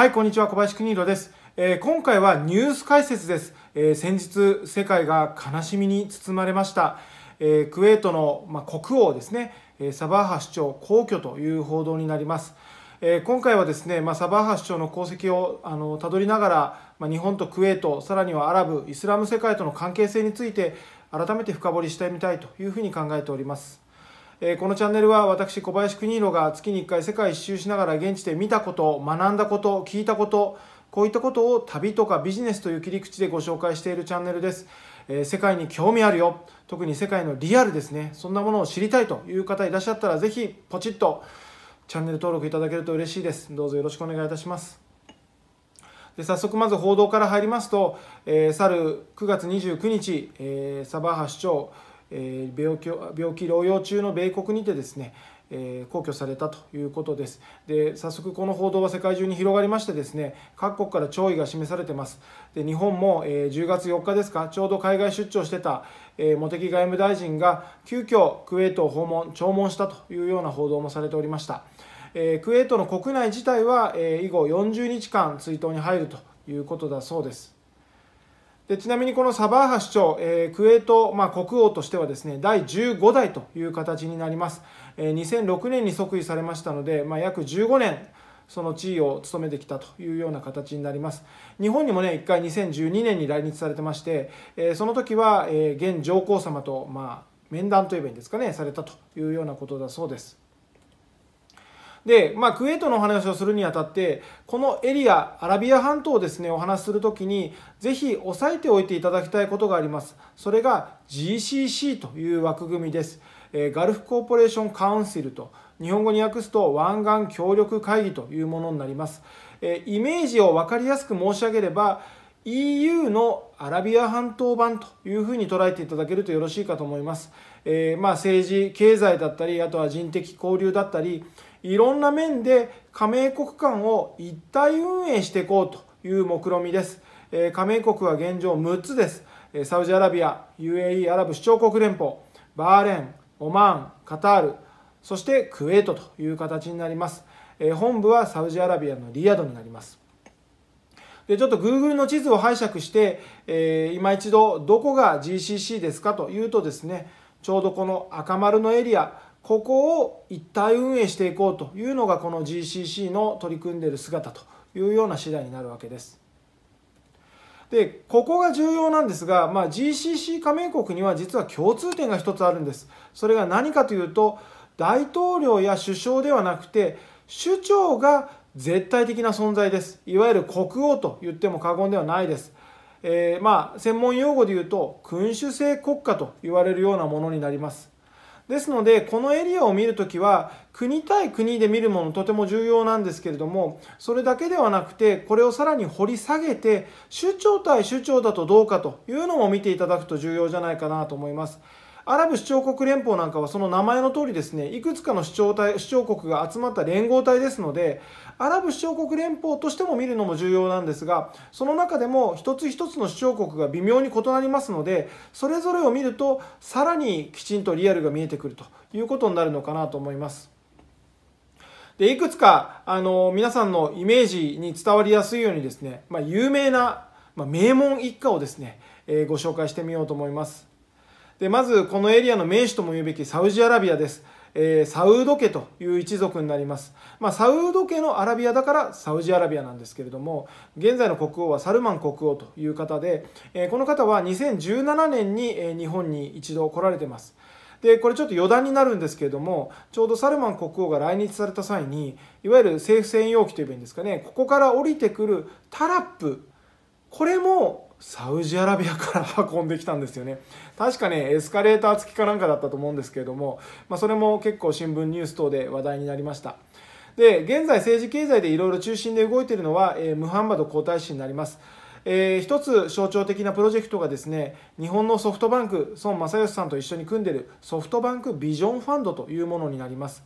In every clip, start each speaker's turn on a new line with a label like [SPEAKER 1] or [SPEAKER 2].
[SPEAKER 1] はい、こんにちは、小林邦弘です。えー、今回はニュース解説です。えー、先日、世界が悲しみに包まれました。えー、クウェートの、まあ、国王ですね、えサバーハ市長皇居という報道になります。え今回はですね、まあ、サバーハ市長の功績をあのたどりながら、まあ、日本とクウェート、さらにはアラブ、イスラム世界との関係性について、改めて深掘りしてみたいというふうに考えております。えこのチャンネルは私小林邦弘が月に1回世界一周しながら現地で見たこと学んだこと聞いたことこういったことを旅とかビジネスという切り口でご紹介しているチャンネルです。え世界に興味あるよ。特に世界のリアルですね。そんなものを知りたいという方いらっしゃったら、ぜひポチッとチャンネル登録いただけると嬉しいです。どうぞよろしくお願いいたします。で早速まず報道から入りますと、えー、去る9月29日、えー、サバーハ市長、病気病気療養中の米国にてですね皇居されたということですで早速この報道は世界中に広がりましてですね各国から弔意が示されてますで日本も、え10月4日ですかちょうど海外出張してた、え茂木外務大臣が急遽クウェートを訪問弔問したというような報道もされておりましたえー、クウェートの国内自体は、えー、以後40日間追悼に入るということだそうです。でちなみにこのサバーハ首長、えー、クエート、まあ、国王としてはですね第15代という形になります、えー、2006年に即位されましたので、まあ、約15年その地位を務めてきたというような形になります日本にもね1回2012年に来日されてまして、えー、その時は、え現上皇様と、まあ、面談といえばいいんですかねされたというようなことだそうですで、まあ、クウェートのお話をするにあたってこのエリアアラビア半島をですねお話しする時にぜひ押さえておいていただきたいことがありますそれが GCC という枠組みです、えー、ガルフコーポレーションカウンシルと日本語に訳すと湾岸協力会議というものになります、えー、イメージを分かりやすく申し上げれば EU のアラビア半島版というふうに捉えていただけるとよろしいかと思います。えー、まあ、政治経済だったりあとは人的交流だったりいろんな面で加盟国間を一体運営していこうという目論みです、えー、加盟国は現状6つですサウジアラビア UAE アラブ首長国連邦バーレンオマーンカタールそしてクウェートという形になります、えー、本部はサウジアラビアのリヤドになりますでちょっと Google の地図を拝借して、えー、今一度どこが GCC ですかというとですねちょうどこの赤丸のエリアここを一体運営していこうというのがこの GCC の取り組んでいる姿というような次第になるわけです。でここが重要なんですが、まあ、GCC 加盟国には実は共通点が1つあるんですそれが何かというと大統領や首相ではなくて首長が絶対的な存在ですいわゆる国王と言っても過言ではないですえー、まあ専門用語で言うと君主制国家と言われるようなものになります。ですのでこのエリアを見るときは国対国で見るものとても重要なんですけれどもそれだけではなくてこれをさらに掘り下げて首長対首長だとどうかというのも見ていただくと重要じゃないかなと思います。アラブ首長国連邦なんかはその名前の通りですね、いくつかの首長体首長国が集まった連合体ですので、アラブ首長国連邦としても見るのも重要なんですが、その中でも一つ一つの首長国が微妙に異なりますので、それぞれを見ると、さらにきちんとリアルが見えてくるということになるのかなと思います。でいくつかあの皆さんのイメージに伝わりやすいようにですね、まあ、有名な、まあ、名門一家をですね、えー、ご紹介してみようと思います。でまずこのエリアの名手とも言うべきサウジアラビアです。えー、サウード家という一族になります、まあ、サウード家のアラビアだからサウジアラビアなんですけれども現在の国王はサルマン国王という方で、えー、この方は2017年に、え日本に一度来られてますでこれちょっと余談になるんですけれどもちょうどサルマン国王が来日された際にいわゆる政府専用機といえばいいんですかねここから降りてくるタラップこれもサウジアラビアから運んできたんですよね確かねエスカレーター付きかなんかだったと思うんですけれども、まあ、それも結構新聞ニュース等で話題になりましたで現在政治経済でいろいろ中心で動いているのは、えー、ムハンマド皇太子になりますえー、一つ象徴的なプロジェクトがですね日本のソフトバンク孫正義さんと一緒に組んでいるソフトバンクビジョンファンドというものになります。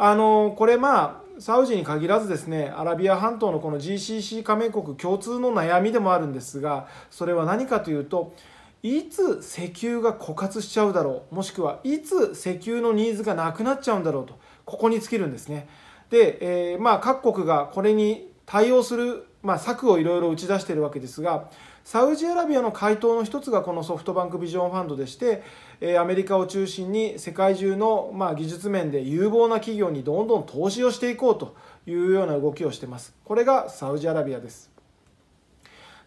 [SPEAKER 1] あのこれまあサウジに限らずですねアラビア半島のこの GCC 加盟国共通の悩みでもあるんですがそれは何かというといつ石油が枯渇しちゃうだろうもしくはいつ石油のニーズがなくなっちゃうんだろうとここに尽きるんですね。で、えー、まあ各国がこれに対応する、まあ、策をいろいろ打ち出しているわけですがサウジアラビアの回答の一つがこのソフトバンクビジョンファンドでして、えアメリカを中心に世界中の、ま技術面で有望な企業にどんどん投資をしていこうというような動きをしてます。これがサウジアラビアです。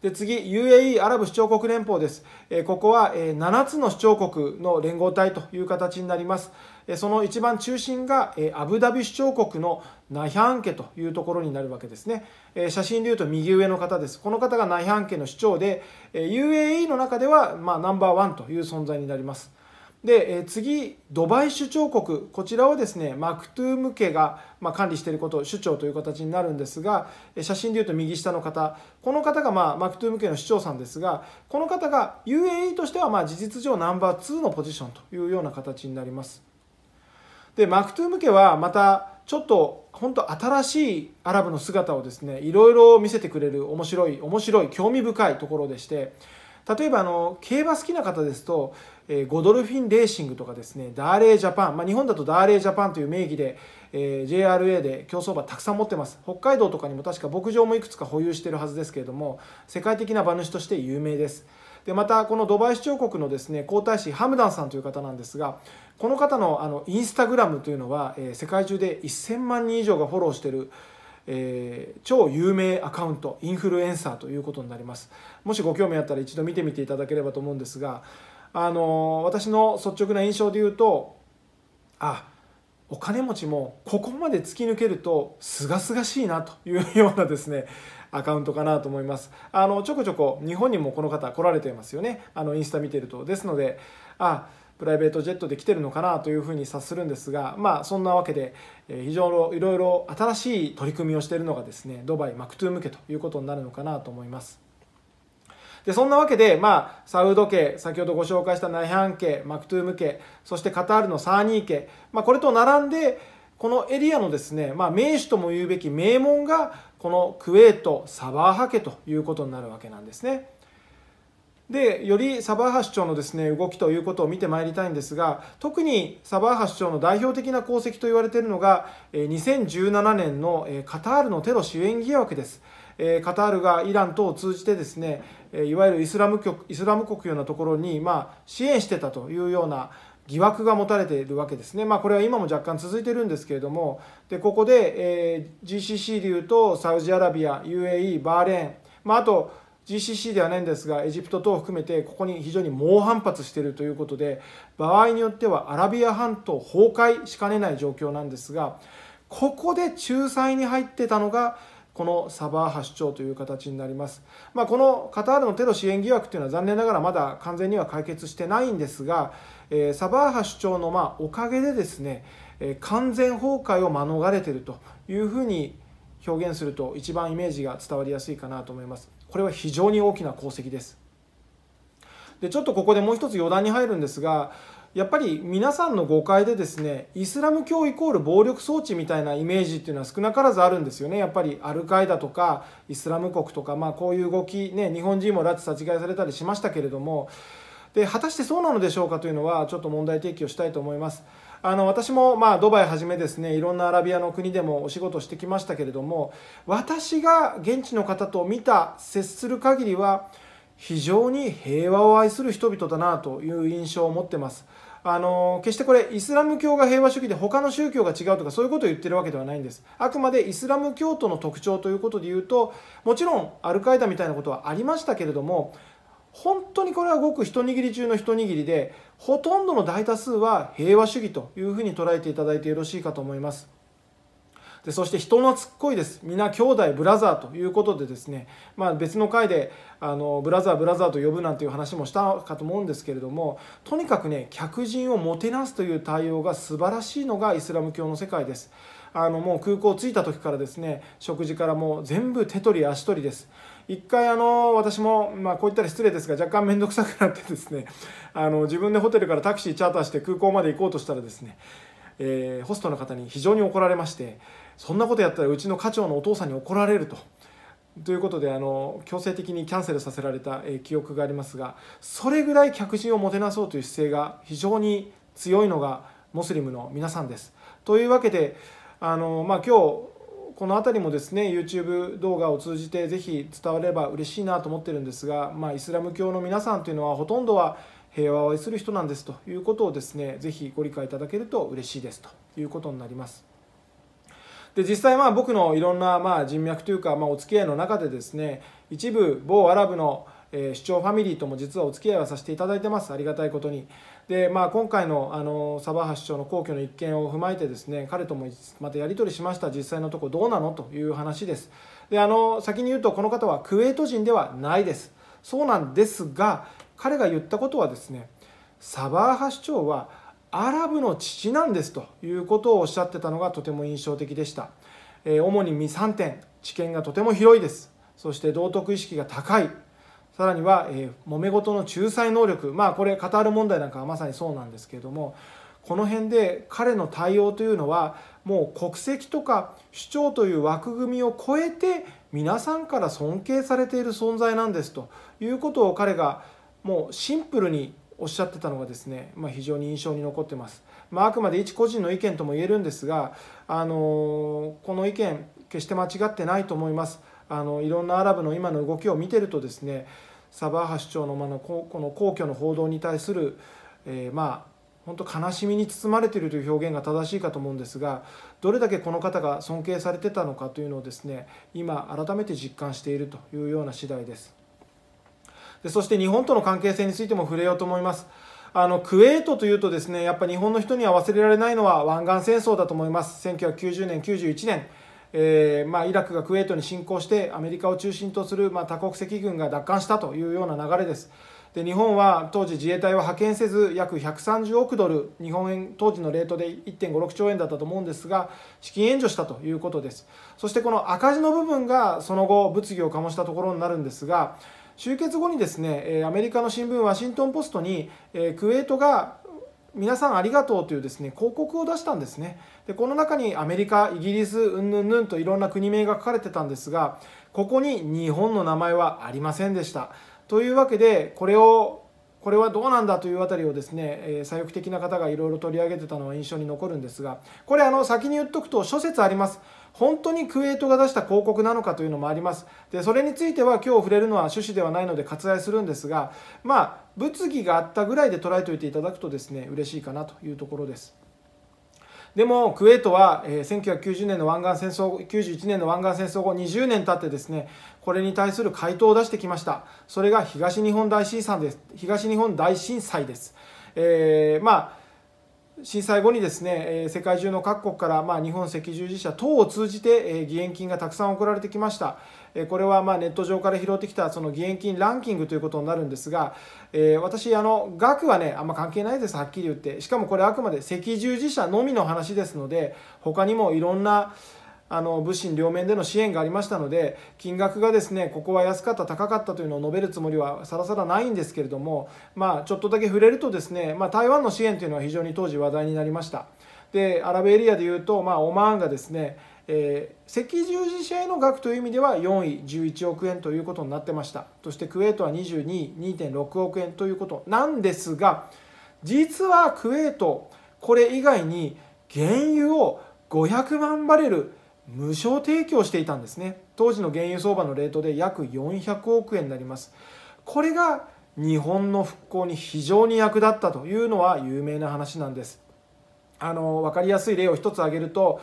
[SPEAKER 1] で次 UAE アラブ首長国連邦です、えここは、え7つの首長国の連合体という形になります、えその一番中心が、えアブダビ首長国のナヒャン家というところになるわけですね、え写真でいうと右上の方ですこの方がナヒャン家の首長で、え UAE の中では、まあ、ナンバーワンという存在になりますで、え次、ドバイ首長国、こちらはですね、マクトゥーム家が、ま管理していること首長という形になるんですが、写真でいうと右下の方、この方が、まあ、マクトゥーム家の首長さんですが、この方が UAE としては、ま事実上ナンバー2のポジションというような形になります。で、マクトゥーム家はまた、ちょっと本当新しいアラブの姿をですねいろいろ見せてくれる面白い面白い興味深いところでして例えばあの競馬好きな方ですと、えー、ゴドルフィンレーシングとかですねダーレージャパン、まあ、日本だとダーレージャパンという名義で、えー、JRA で競走馬たくさん持ってます北海道とかにも確か牧場もいくつか保有してるはずですけれども世界的な馬主として有名ですでまたこのドバイ市長国のですね皇太子ハムダンさんという方なんですがこの方のあのインスタグラムというのは、えー、世界中で1000万人以上がフォローしているえー、超有名アカウントインフルエンサーということになりますもしご興味あったら一度見てみていただければと思うんですがあのー、私の率直な印象で言うとあお金持ちもここまで突き抜けるとすがすがしいなというようなですねアカウントかなと思いますあのちょこちょこ日本にもこの方来られていますよねあのインスタ見てるとですのであプライベートジェットで来てるのかなというふうに察するんですが、まあ、そんなわけで非常にいろいろ新しい取り組みをしているのがですねドバイマクトゥ向けということになるのかなと思います。でそんなわけで、まあ、サウド家先ほどご紹介したナイハン家マクトゥーム家そしてカタールのサーニー家、まあ、これと並んでこのエリアのですね、まあ、名手とも言うべき名門がこのクウェートサバーハ家ということになるわけなんですね。でよりサバーハ首長のですね動きということを見てまいりたいんですが特にサバーハ首長の代表的な功績と言われているのが2017年のカタールのテロ支援疑惑です。カタールがイラン等を通じてですねいわゆるイスラム国イスラム国ようなところに、まあ、支援してたというような疑惑が持たれているわけですね、まあ、これは今も若干続いているんですけれどもでここで、えー、GCC でいうとサウジアラビア UAE バーレーン、まあ、あと GCC ではないんですがエジプト等を含めてここに非常に猛反発しているということで場合によってはアラビア半島崩壊しかねない状況なんですがここで仲裁に入ってたのがこのサバーハ首長という形になります、まあ、このカタールのテロ支援疑惑というのは残念ながらまだ完全には解決してないんですが、えー、サバーハ首長のまおかげでですね、えー、完全崩壊を免れているというふうに表現すると一番イメージが伝わりやすいかなと思いますこれは非常に大きな功績ですでちょっとここでもう一つ余談に入るんですがやっぱり皆さんの誤解でですねイスラム教イコール暴力装置みたいなイメージっていうのは少なからずあるんですよねやっぱりアルカイダとかイスラム国とか、まあ、こういう動き、ね、日本人も拉致殺害されたりしましたけれどもで果たしてそうなのでしょうかというのはちょっと問題提起をしたいと思います。あの私もまあドバイはじめですねいろんなアラビアの国でもお仕事してきましたけれども私が現地の方と見た接する限りは非常に平和を愛する人々だなという印象を持ってます。あの決してこれイスラム教が平和主義で他の宗教が違うとかそういうことを言ってるわけではないんですあくまでイスラム教徒の特徴ということで言うともちろんアルカイダみたいなことはありましたけれども本当にこれはごく一握り中の一握りでほとんどの大多数は平和主義というふうに捉えていただいてよろしいかと思いますでそして人のつっこいです皆兄弟ブラザーということでですね、まあ、別の回であのブラザーブラザーと呼ぶなんていう話もしたかと思うんですけれどもとにかくね客人をもてなすという対応が素晴らしいのがイスラム教の世界ですあのもう空港着いた時からですね食事からもう全部手取り足取りです一回あの私も、まあ、こう言ったら失礼ですが若干面倒くさくなってですねあの自分でホテルからタクシーチャーターして空港まで行こうとしたらですね、えホストの方に非常に怒られましてそんなことやったらうちの課長のお父さんに怒られると。ということであの強制的にキャンセルさせられた、えー、記憶がありますがそれぐらい客人をもてなそうという姿勢が非常に強いのがモスリムの皆さんです。というわけであの、まあ、今日この辺りもですね YouTube 動画を通じてぜひ伝われば嬉しいなと思ってるんですが、まあ、イスラム教の皆さんというのはほとんどは平和を愛する人なんですということをですねぜひご理解いただけると嬉しいですということになります。で実際まあ僕のいろんなまあ人脈というかまあお付き合いの中でですね一部某アラブのえー、視ファミリーとも実はお付き合いはさせていただいてますありがたいことにで、まあ、今回のあのサバハ市長の皇居の一件を踏まえてですね彼ともまたやり取りしました実際のとこどうなのという話ですであの先に言うとこの方はクウェート人ではないですそうなんですが彼が言ったことはですねサバーハ市長はアラブの父なんですということをおっしゃってたのがとても印象的でした、えー、主に2 3点知見がとても広いですそして道徳意識が高いさらには、えー、揉め事の仲裁能力、まあ、これカタール問題なんかはまさにそうなんですけれどもこの辺で彼の対応というのはもう国籍とか主張という枠組みを超えて皆さんから尊敬されている存在なんですということを彼がもうシンプルにおっしゃってたのがですね、まあ、非常に印象に残ってます。まあ、あくまで一個人の意見とも言えるんですが、あのー、この意見決して間違ってないと思います。あのいろんなアラブの今の動きを見てるとですねサバーハ首長の,、のこの皇居の報道に対する、えー、まあ本当悲しみに包まれているという表現が正しいかと思うんですがどれだけこの方が尊敬されてたのかというのをですね今改めて実感しているというような次第ですでそして日本との関係性についても触れようと思いますあのクウェートというとですねやっぱ日本の人には忘れられないのは湾岸戦争だと思います1990年91年えーまあ、イラクがクウェートに侵攻してアメリカを中心とする、まあ、多国籍軍が奪還したというような流れです。で日本は当時自衛隊は派遣せず約130億ドル日本円当時のレートで1.56兆円だったと思うんですが資金援助したということですそしてこの赤字の部分がその後物議を醸したところになるんですが終結後にですねアメリカの新聞ワシントン・ポストにクウェートが皆さんありがとうというですね広告を出したんですねでこの中にアメリカイギリスうんぬんぬんといろんな国名が書かれてたんですがここに日本の名前はありませんでしたというわけでこれをこれはどうなんだというあたりをですね、えー、左翼的な方がいろいろ取り上げてたのは印象に残るんですがこれあの先に言っとくと諸説あります本当にクウェートが出した広告なのかというのもありますでそれについては今日触れるのは趣旨ではないので割愛するんですがまあ物議があったぐらいで捉えておいていただくとですね嬉しいかなというところです。でもクウェートは、えー、1990年の湾岸戦争91年の湾岸戦争後20年経ってですねこれに対する回答を出してきましたそれが東日本大震災です東日本大震災です、えー、まあ震災後にですね、世界中の各国から、まあ、日本赤十字社等を通じて、義援金がたくさん送られてきました。これはまあネット上から拾ってきたその義援金ランキングということになるんですが、え私あの額はねあんま関係ないですはっきり言ってしかもこれあくまで赤十字社のみの話ですので他にもいろんな、あの物心両面での支援がありましたので金額がですねここは安かった高かったというのを述べるつもりはさらさらないんですけれども、まあ、ちょっとだけ触れるとですね、まあ、台湾の支援というのは非常に当時話題になりましたでアラブエリアでいうと、まあ、オマーンがですね、えー、赤十字社への額という意味では4位11億円ということになってましたそしてクウェートは22位2.6億円ということなんですが実はクウェートこれ以外に原油を500万バレル無償提供していたんですね当時の原油相場のレートで約400億円になりますこれが日本の復興に非常に役立ったというのは有名な話なんですあの分かりやすい例を一つ挙げると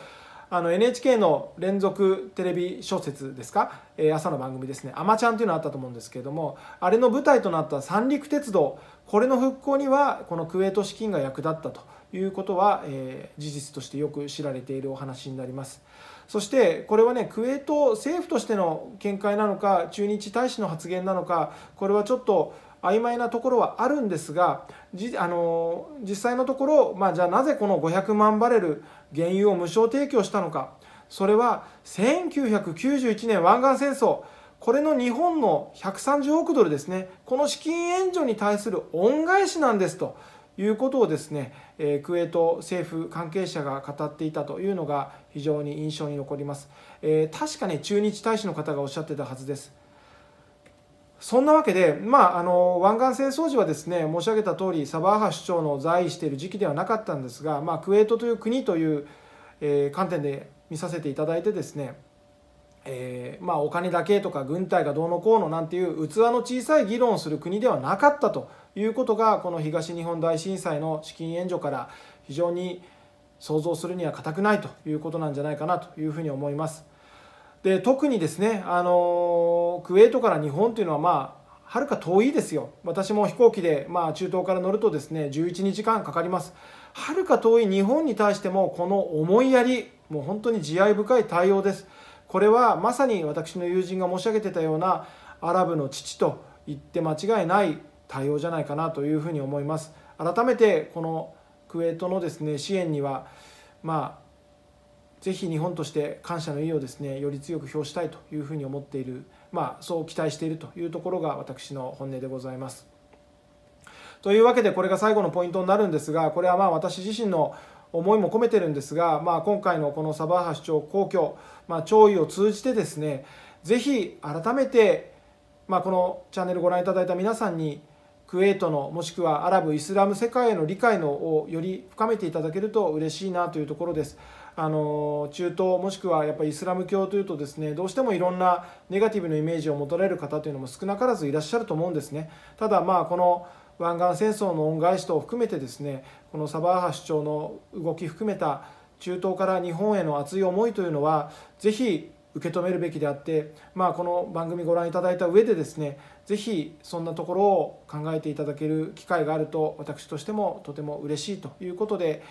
[SPEAKER 1] あの NHK の連続テレビ小説ですか、え朝の番組ですね「あまちゃん」というのあったと思うんですけれどもあれの舞台となった三陸鉄道これの復興にはこのクウェート資金が役立ったということは、えー、事実としてよく知られているお話になります。そしてこれはねクウェート政府としての見解なのか駐日大使の発言なのかこれはちょっと曖昧なところはあるんですがじあの実際のところ、まあ、じゃあなぜこの500万バレル原油を無償提供したのかそれは1991年湾岸戦争これの日本の130億ドルですねこの資金援助に対する恩返しなんですということをですね、えー、クウェート政府関係者が語っていたというのが非常に印象に残ります、えー、確かね駐日大使の方がおっしゃってたはずですそんなわけで、まあ、あの湾岸戦争時はですね申し上げた通りサバーハ首長の在位している時期ではなかったんですが、まあ、クウェートという国という、えー、観点で見させていただいてですねえーまあ、お金だけとか軍隊がどうのこうのなんていう器の小さい議論をする国ではなかったということがこの東日本大震災の資金援助から非常に想像するには固くないということなんじゃないかなというふうに思います。で特にですねあのクウェートから日本というのはまあはるか遠いですよ私も飛行機で、まあ、中東から乗るとですね11時間かかりますはるか遠い日本に対してもこの思いやりもう本当に慈愛深い対応ですこれはまさに私の友人が申し上げてたようなアラブの父と言って間違いない対応じゃないかなというふうに思います改めてこのクウェートのですね支援にはまあぜひ日本として感謝の意をですねより強く表したいというふうに思っているまあそう期待しているというところが私の本音でございますというわけでこれが最後のポイントになるんですがこれはまあ私自身の思いも込めてるんですが、まあ、今回のこのサバーハ市長皇居、まあ、弔意を通じてですねぜひ改めて、まあ、このチャンネルご覧いただいた皆さんにクウェートのもしくはアラブ・イスラム世界への理解のをより深めていただけると嬉しいなというところです。あの中東もしくはやっぱりイスラム教というとですねどうしてもいろんなネガティブなイメージを持たれる方というのも少なからずいらっしゃると思うんですねただまあこの湾岸戦争の恩返し等を含めてですねこのサバーハ首長の動き含めた中東から日本への熱い思いというのはぜひ受け止めるべきであって、まあ、この番組ご覧いただいた上でですねぜひそんなところを考えていただける機会があると私としてもとても嬉しいということで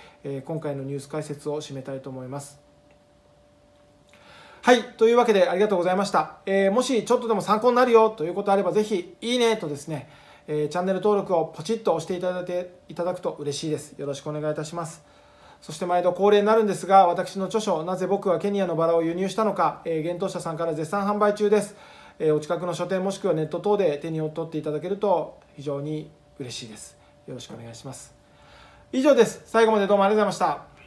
[SPEAKER 1] 今回のニュース解説を締めたいと思います。はい。というわけでありがとうございました。えー、もしちょっとでも参考になるよということあればぜひいいねとですね、えー、チャンネル登録をポチッと押していただいていただくと嬉しいです。よろしくお願いいたします。そして毎度恒例になるんですが、私の著書、なぜ僕はケニアのバラを輸入したのか、えー、者さんから絶賛販売中です。えお近くの書店もしくはネット等で手に取っていただけると非常に嬉しいですよろしくお願いします以上です最後までどうもありがとうございました